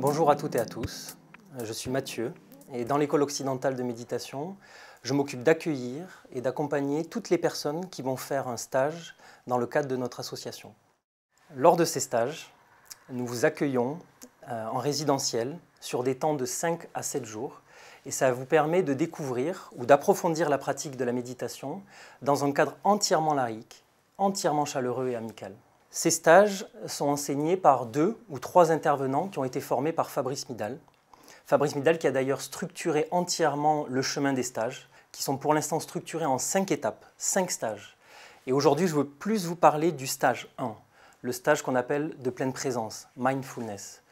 Bonjour à toutes et à tous, je suis Mathieu et dans l'école occidentale de méditation, je m'occupe d'accueillir et d'accompagner toutes les personnes qui vont faire un stage dans le cadre de notre association. Lors de ces stages, nous vous accueillons euh, en résidentiel sur des temps de 5 à 7 jours et ça vous permet de découvrir ou d'approfondir la pratique de la méditation dans un cadre entièrement laïque, entièrement chaleureux et amical. Ces stages sont enseignés par deux ou trois intervenants qui ont été formés par Fabrice Midal. Fabrice Midal qui a d'ailleurs structuré entièrement le chemin des stages, qui sont pour l'instant structurés en cinq étapes, cinq stages. Et aujourd'hui, je veux plus vous parler du stage 1, le stage qu'on appelle de pleine présence, mindfulness.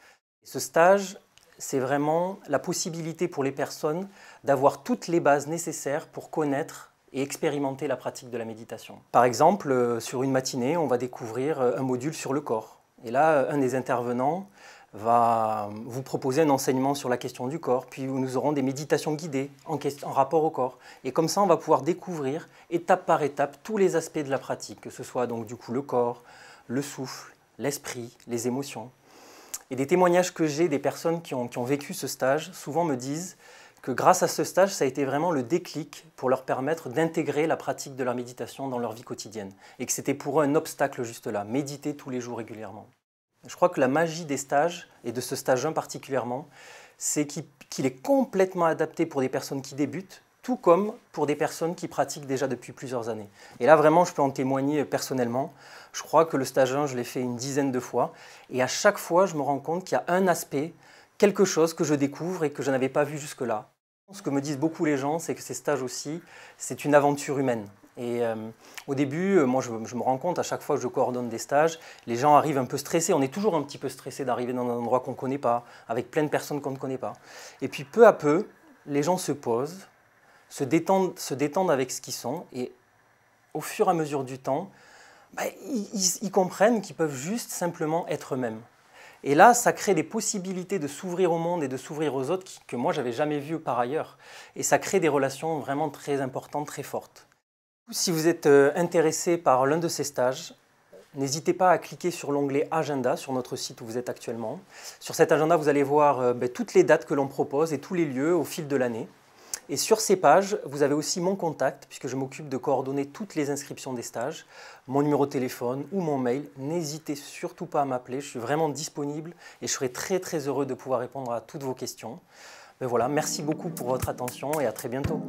Ce stage, c'est vraiment la possibilité pour les personnes d'avoir toutes les bases nécessaires pour connaître et expérimenter la pratique de la méditation. Par exemple, euh, sur une matinée, on va découvrir euh, un module sur le corps. Et là, euh, un des intervenants va vous proposer un enseignement sur la question du corps, puis nous aurons des méditations guidées en, rapport au corps. Et comme ça, on va pouvoir découvrir étape par étape tous les aspects de la pratique, que ce soit donc du coup le corps, le souffle, l'esprit, les émotions. Et des témoignages que j'ai des personnes qui ont vécu ce stage souvent me disent que grâce à ce stage, ça a été vraiment le déclic pour leur permettre d'intégrer la pratique de la méditation dans leur vie quotidienne. Et que c'était pour eux un obstacle juste là, méditer tous les jours régulièrement. Je crois que la magie des stages, et de ce stage 1 particulièrement, c'est qu'il est complètement adapté pour des personnes qui débutent, tout comme pour des personnes qui pratiquent déjà depuis plusieurs années. Et là, vraiment, je peux en témoigner personnellement. Je crois que le stage 1, je l'ai fait une dizaine de fois. Et à chaque fois, je me rends compte qu'il y a un aspect quelque chose que je découvre et que je n'avais pas vu jusque-là. Ce que me disent beaucoup les gens, c'est que ces stages aussi, c'est une aventure humaine. Et euh, au début, euh, moi, je, me rends compte, à chaque fois que je coordonne des stages, les gens arrivent un peu stressés. On est toujours un petit peu stressé d'arriver dans un endroit qu'on ne connaît pas, avec plein de personnes qu'on ne connaît pas. Et puis, peu à peu, les gens se posent, se détendent, se détendent avec ce qu'ils sont. Et au fur et à mesure du temps, bah, ils comprennent qu'ils peuvent juste simplement être eux-mêmes. Et là, ça crée des possibilités de s'ouvrir au monde et de s'ouvrir aux autres que moi, j'avais jamais vues par ailleurs. Et ça crée des relations vraiment très importantes, très fortes. Si vous êtes euh, intéressé par l'un de ces stages, N'hésitez pas à cliquer sur l'onglet Agenda sur notre site où vous êtes actuellement. Sur cet agenda, vous allez voir euh, ben, toutes les dates que l'on propose et tous les lieux au fil de l'année. Et sur ces pages, vous avez aussi mon contact, puisque je m'occupe de coordonner toutes les inscriptions des stages, mon numéro de téléphone ou mon mail. N'hésitez surtout pas à m'appeler, je suis vraiment disponible et je serai très très heureux de pouvoir répondre à toutes vos questions. Mais voilà, merci beaucoup pour votre attention et à très bientôt.